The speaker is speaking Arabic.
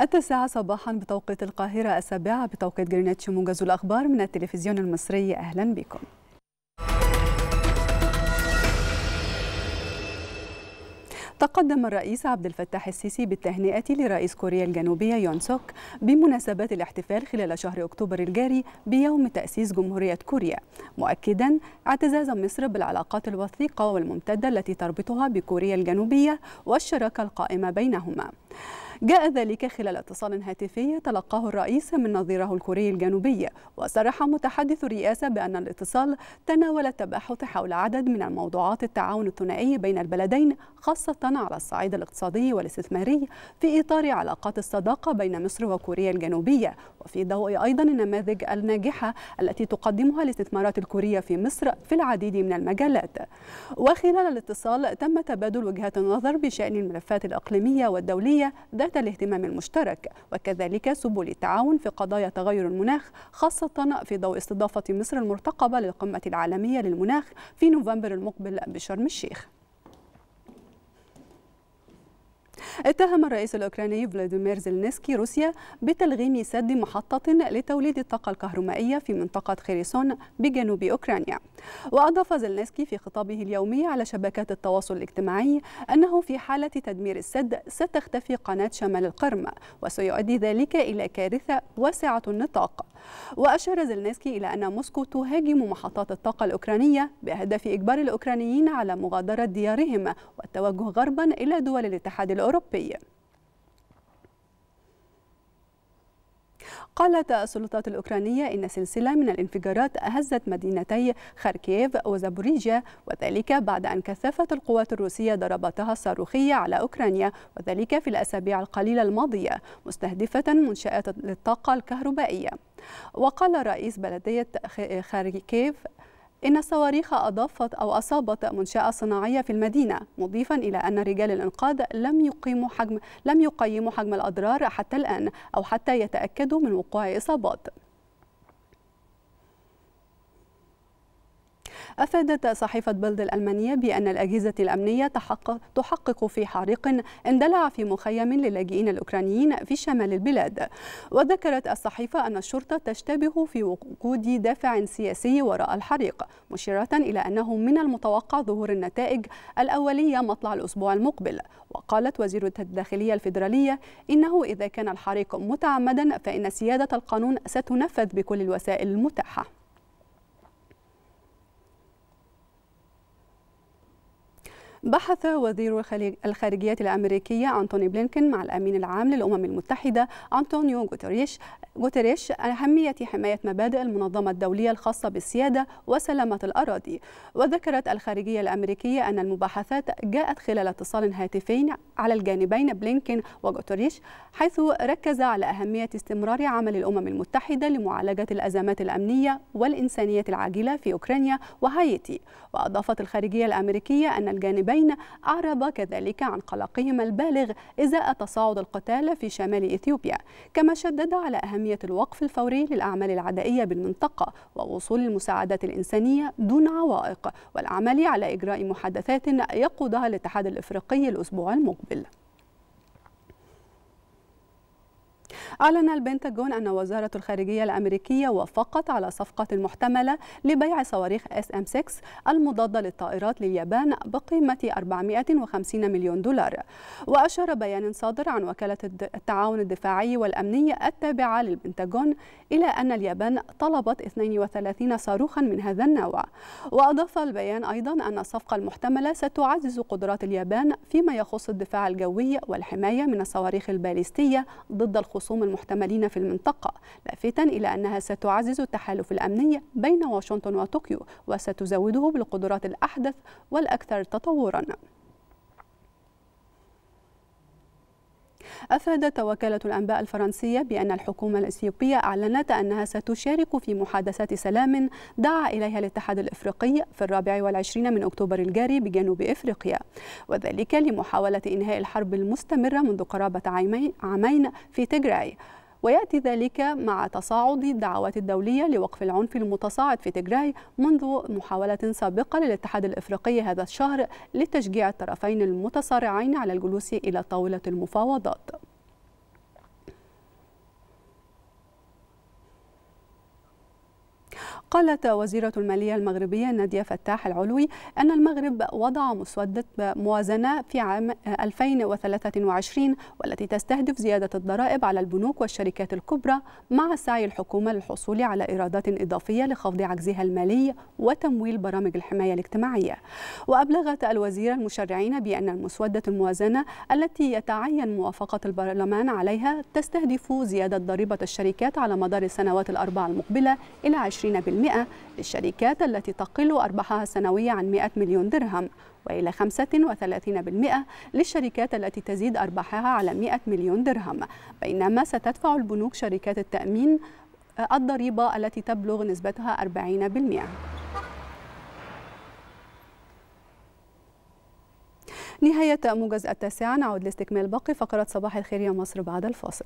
التاسعة صباحا بتوقيت القاهرة السابعة بتوقيت جرينتش موجز الأخبار من التلفزيون المصري أهلا بكم تقدم الرئيس عبد الفتاح السيسي بالتهنئة لرئيس كوريا الجنوبية يون سوك بمناسبة الاحتفال خلال شهر أكتوبر الجاري بيوم تأسيس جمهورية كوريا مؤكدا اعتزاز مصر بالعلاقات الوثيقة والممتدة التي تربطها بكوريا الجنوبية والشراكة القائمة بينهما جاء ذلك خلال اتصال هاتفي تلقاه الرئيس من نظيره الكوري الجنوبي وصرح متحدث الرئاسة بأن الاتصال تناول التباحث حول عدد من الموضوعات التعاون الثنائي بين البلدين خاصة على الصعيد الاقتصادي والاستثماري في إطار علاقات الصداقة بين مصر وكوريا الجنوبية وفي ضوء أيضا النماذج الناجحة التي تقدمها الاستثمارات الكورية في مصر في العديد من المجالات وخلال الاتصال تم تبادل وجهات النظر بشأن الملفات الإقليمية والدولية ذات الاهتمام المشترك وكذلك سبل التعاون في قضايا تغير المناخ خاصة في ضوء استضافة مصر المرتقبة للقمة العالمية للمناخ في نوفمبر المقبل بشرم الشيخ اتهم الرئيس الأوكراني فلاديمير زيلنسكي روسيا بتلغيم سد محطة لتوليد الطاقة الكهرومائية في منطقة خيرسون بجنوب أوكرانيا وأضاف زيلنسكي في خطابه اليومي على شبكات التواصل الاجتماعي أنه في حالة تدمير السد ستختفي قناة شمال القرم وسيؤدي ذلك إلى كارثة واسعة النطاق وأشار زيلنسكي إلى أن موسكو تهاجم محطات الطاقة الأوكرانية بهدف إجبار الأوكرانيين على مغادرة ديارهم والتوجه غربا إلى دول الاتحاد الأوروبي الأوروبية قالت السلطات الأوكرانية إن سلسلة من الانفجارات أهزت مدينتي خاركيف وزابوريجيا وذلك بعد أن كثفت القوات الروسية ضرباتها الصاروخية على أوكرانيا وذلك في الأسابيع القليلة الماضية مستهدفة منشآت للطاقة الكهربائية وقال رئيس بلدية خاركيف إن الصواريخ أضافت أو أصابت منشأة صناعية في المدينة مضيفا إلى أن رجال الإنقاذ لم يقيموا حجم لم يقيموا حجم الأضرار حتى الآن أو حتى يتأكدوا من وقوع إصابات أفادت صحيفة بلد الألمانية بأن الأجهزة الأمنية تحقق تحقق في حريق اندلع في مخيم للاجئين الأوكرانيين في شمال البلاد وذكرت الصحيفة أن الشرطة تشتبه في وجود دافع سياسي وراء الحريق مشيرة إلى أنه من المتوقع ظهور النتائج الأولية مطلع الأسبوع المقبل وقالت وزيرة الداخلية الفيدرالية إنه إذا كان الحريق متعمدا فإن سيادة القانون ستنفذ بكل الوسائل المتاحة بحث وزير الخارجية الأمريكية أنتوني بلينكن مع الأمين العام للأمم المتحدة أنطونيو جوتريش جوتريش أهمية حماية مبادئ المنظمة الدولية الخاصة بالسيادة وسلامة الأراضي وذكرت الخارجية الأمريكية أن المباحثات جاءت خلال اتصال هاتفين على الجانبين بلينكن وجوتريش حيث ركز على أهمية استمرار عمل الأمم المتحدة لمعالجة الأزمات الأمنية والإنسانية العاجلة في أوكرانيا وهايتي وأضافت الخارجية الأمريكية أن الجانبين الجانبين أعرب كذلك عن قلقهم البالغ إزاء تصاعد القتال في شمال إثيوبيا كما شدد على أهمية الوقف الفوري للأعمال العدائية بالمنطقة ووصول المساعدات الإنسانية دون عوائق والعمل على إجراء محادثات يقودها الاتحاد الإفريقي الأسبوع المقبل أعلن البنتاغون أن وزارة الخارجية الأمريكية وافقت على صفقة محتملة لبيع صواريخ اس ام 6 المضادة للطائرات لليابان بقيمة 450 مليون دولار وأشار بيان صادر عن وكالة التعاون الدفاعي والأمني التابعة للبنتاغون إلى أن اليابان طلبت 32 صاروخا من هذا النوع وأضاف البيان أيضا أن الصفقة المحتملة ستعزز قدرات اليابان فيما يخص الدفاع الجوي والحماية من الصواريخ الباليستية ضد الخصوم المحتملين في المنطقة لافتا إلى أنها ستعزز التحالف الأمني بين واشنطن وطوكيو وستزوده بالقدرات الأحدث والأكثر تطورا أفادت وكالة الأنباء الفرنسية بأن الحكومة الإثيوبية أعلنت أنها ستشارك في محادثات سلام دعا إليها الاتحاد الإفريقي في الرابع والعشرين من أكتوبر الجاري بجنوب إفريقيا وذلك لمحاولة إنهاء الحرب المستمرة منذ قرابة عامين في تجراي ويأتي ذلك مع تصاعد الدعوات الدولية لوقف العنف المتصاعد في تجراي منذ محاولة سابقة للاتحاد الإفريقي هذا الشهر لتشجيع الطرفين المتصارعين على الجلوس إلى طاولة المفاوضات قالت وزيرة المالية المغربية نادية فتاح العلوي أن المغرب وضع مسودة موازنة في عام 2023 والتي تستهدف زيادة الضرائب على البنوك والشركات الكبرى مع سعي الحكومة للحصول على إيرادات إضافية لخفض عجزها المالي وتمويل برامج الحماية الاجتماعية وأبلغت الوزيرة المشرعين بأن المسودة الموازنة التي يتعين موافقة البرلمان عليها تستهدف زيادة ضريبة الشركات على مدار السنوات الأربع المقبلة إلى 20% المئة للشركات التي تقل أرباحها السنوية عن 100 مليون درهم وإلى 35% للشركات التي تزيد أرباحها على 100 مليون درهم بينما ستدفع البنوك شركات التأمين الضريبة التي تبلغ نسبتها 40% نهاية موجز التاسعة نعود لاستكمال باقي فقرة صباح الخير يا مصر بعد الفاصل